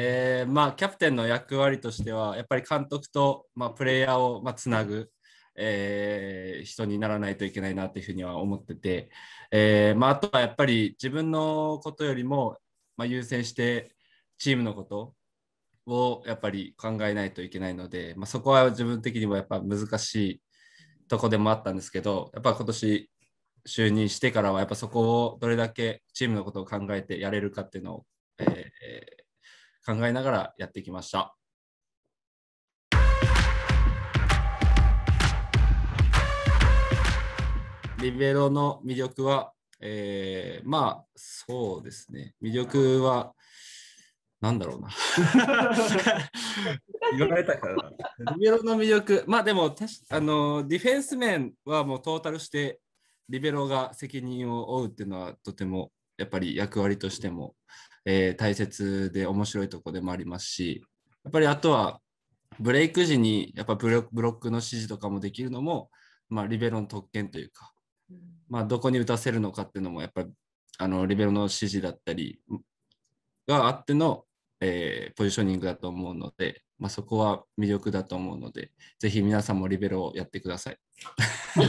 えー、まあ、キャプテンの役割としては、やっぱり監督と、まあ、プレイヤーを、まあ、つなぐ、えー、人にならないといけないなというふうには思ってて、えー、まあ、あとはやっぱり自分のことよりも、まあ、優先してチームのことをやっぱり考えないといけないので、まあ、そこは自分的にもやっぱ難しいとこでもあったんですけどやっぱ今年就任してからはやっぱそこをどれだけチームのことを考えてやれるかっていうのを、え考えながらやってきました。リベロの魅力は、えー、まあそうですね魅力はなんだろうな 言われたからリベロの魅力まあでもあのディフェンス面はもうトータルしてリベロが責任を負うっていうのはとてもやっぱり役割としてもえー、大切で面白いとこでもありますしやっぱりあとはブレイク時にやっぱブロックの指示とかもできるのも、まあ、リベロの特権というか、まあ、どこに打たせるのかっていうのもやっぱりあのリベロの指示だったりがあっての、えー、ポジショニングだと思うので、まあ、そこは魅力だと思うのでぜひ皆さんもリベロをやってください。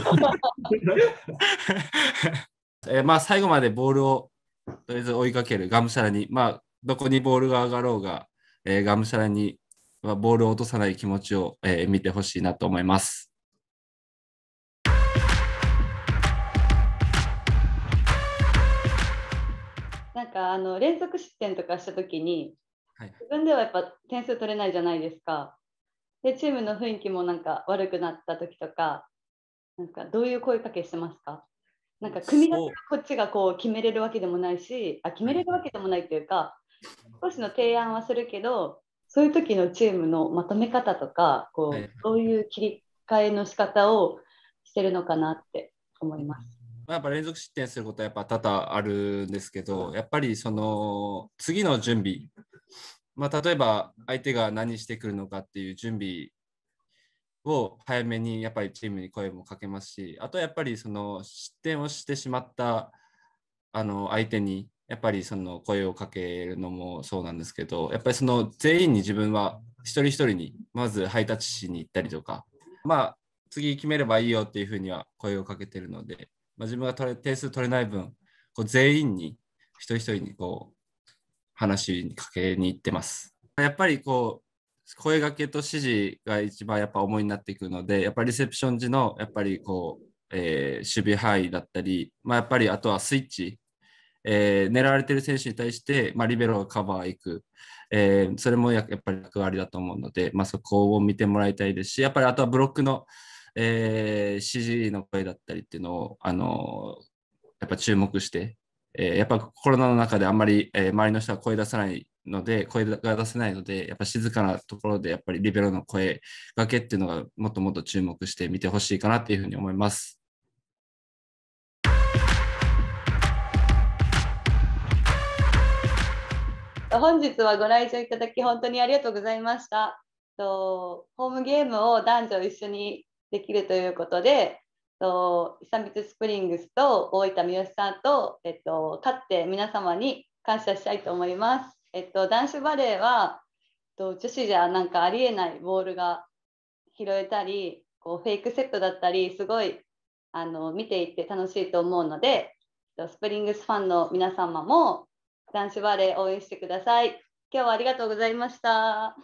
えまあ最後までボールをとりあえず追いかける、がむしゃらに、まあ、どこにボールが上がろうが、えー、がむしゃらに、まあ、ボールを落とさない気持ちを、えー、見てほしいなと思います。なんかあの連続失点とかした時に、自分ではやっぱ点数取れないじゃないですか。でチームの雰囲気もなんか悪くなった時とかなんかどういう声かけしてますかなんか組み立てこっちがこう決めれるわけでもないしあ決めれるわけでもないというか少しの提案はするけどそういう時のチームのまとめ方とかこう、はどういう切り替えの仕方をしてるのかなって思います。やっぱ連続失点することはやっぱ多々あるんですけどやっぱりその次の準備まあ、例えば相手が何してくるのかっていう準備を早めにやっぱりチームに声もかけますし、あとはやっぱりその失点をしてしまったあの相手にやっぱりその声をかけるのもそうなんですけど、やっぱりその全員に自分は一人一人にまずハイタッチしに行ったりとか、まあ次決めればいいよっていうふうには声をかけてるので、まあ、自分が取れ点数取れない分、こう全員に一人一人にこう話にかけに行ってます。やっぱりこう声がけと指示が一番やっぱ思いになっていくので、やっぱりリセプション時のやっぱりこう、えー、守備範囲だったり、まあ、やっぱりあとはスイッチ、えー、狙われてる選手に対して、まあ、リベロがカバーいく、えー、それもやっぱり役割だと思うので、まあ、そこを見てもらいたいですし、やっぱりあとはブロックの、えー、指示の声だったりっていうのを、あのやっぱ注目して、えー、やっぱコロナの中であんまり、えー、周りの人は声出さないので、声が出せないので、やっぱ静かなところで、やっぱりリベロの声がけっていうのが、もっともっと注目して見てほしいかなっていうふうに思います。本日はご来場いただき本当にありがとうございました。とホームゲームを男女一緒にできるということで、と久光スプリングスと大分三好さんと、えっと、勝って皆様に感謝したいと思います。えっと、男子バレーは、えっと、女子じゃなんかありえないボールが拾えたりこうフェイクセットだったりすごいあの見ていて楽しいと思うのでスプリングスファンの皆様も男子バレー応援してください。今日はありがとうございました。